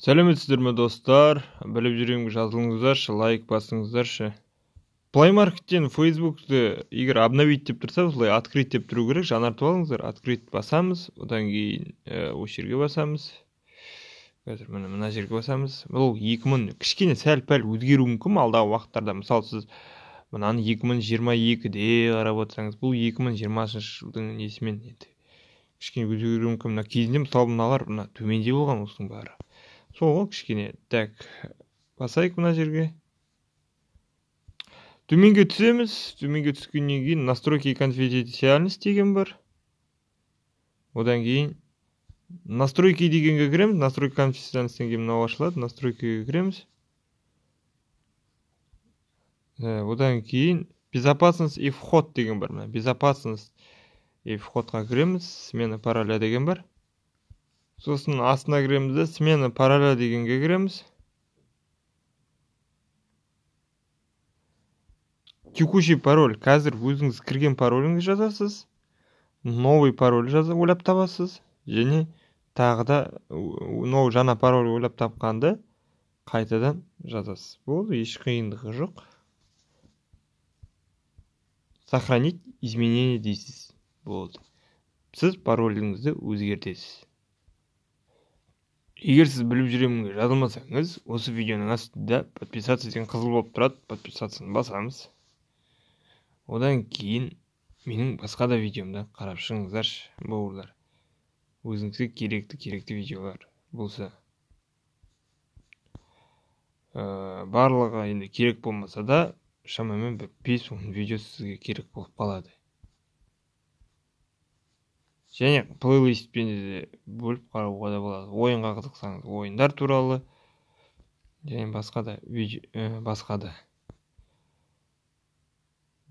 сәлеметсіздер ме достар біліп жүргенге жазылыңыздаршы лайк басыңыздаршы плеймаркеттен фейсбукты егер обновить деп тұрса осылай открыть деп тұру керек жаңартып алыңыздар открыть басамыз одан кейін э, осы жерге басамыз қазір міне мына жерге басамыз бұл екі мың кішкене сәл пәл өзгеруі мүмкін алдағы уақыттарда мысалы сіз мынаны екі мың жиырма екіде қарап отырсаңыз бұл екі мың жиырмасыншы жылдың несімен енді кішкене өзгеруі мүмкін мына кезінде мысалы мыналар мына төменде болған осының бәрі сол ғой кішкене. Так, басайық мына жерге. Төменге түсеміз. Төменге түскеннен кейін настройки конфиденциальность деген бар. Одан кейін настройки дегенге кіреміз. Настройки конфиденциальностьтен кейін мынау ашылады. настройкиге кіреміз. одан кейін безопасность и вход деген бар мына безопасность и входқа кіреміз смена пароля деген бар сосын астына кіреміз де смена параля дегенге кіреміз текущий пароль қазір өзіңіз кірген пароліңіз жазасыз новый пароль жаза ойлап табасыз және тағы да новый жаңа пароль ойлап тапқанды қайтадан жазасыз болды еш қиындығы жоқ сохранить изменение дейсіз болды сіз пароліңізді өзгертесіз егер сіз біліп жүремінге жазылмасаңыз осы видеоның астында подписаться деген қызыл болып тұрады подписацияны басамыз одан кейін менің басқа да видеомды қарап шығыңыздаршы бауырлар өзіңізге керекті керекті видеолар болса ә, барлығы енді керек болмаса да шамамен бір бес он видео сізге керек болып қалады және плейлистпен де бөліп қарауға да болады ойынға қызықсаңыз ойындар туралы және басқа да ә, басқа да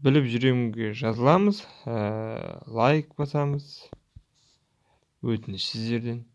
біліп жүремінге жазыламыз ә, лайк басамыз өтініш сіздерден